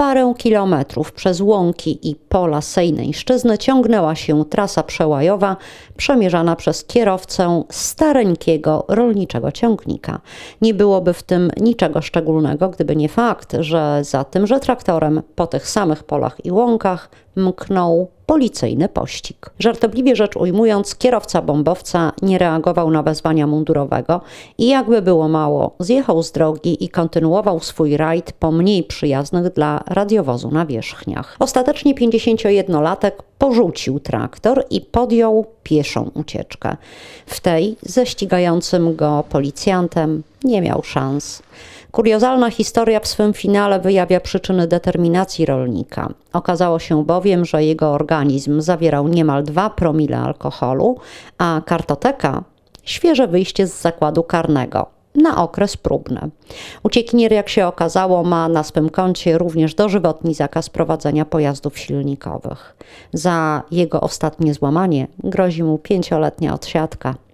parę kilometrów przez łąki i pola Sejneńszczyzny ciągnęła się trasa przełajowa przemierzana przez kierowcę stareńkiego rolniczego ciągnika. Nie byłoby w tym niczego szczególnego, gdyby nie fakt, że za tymże traktorem po tych samych polach i łąkach mknął policyjny pościg. Żartobliwie rzecz ujmując, kierowca bombowca nie reagował na wezwania mundurowego i jakby było mało, zjechał z drogi i kontynuował swój rajd po mniej przyjaznych dla radiowozu nawierzchniach. Ostatecznie 51-latek porzucił traktor i podjął pieszą ucieczkę. W tej ze ścigającym go policjantem nie miał szans. Kuriozalna historia w swym finale wyjawia przyczyny determinacji rolnika. Okazało się bowiem, że jego organizm zawierał niemal 2 promile alkoholu, a kartoteka świeże wyjście z zakładu karnego na okres próbny. Uciekinier, jak się okazało, ma na swym koncie również dożywotni zakaz prowadzenia pojazdów silnikowych. Za jego ostatnie złamanie grozi mu pięcioletnia odsiadka.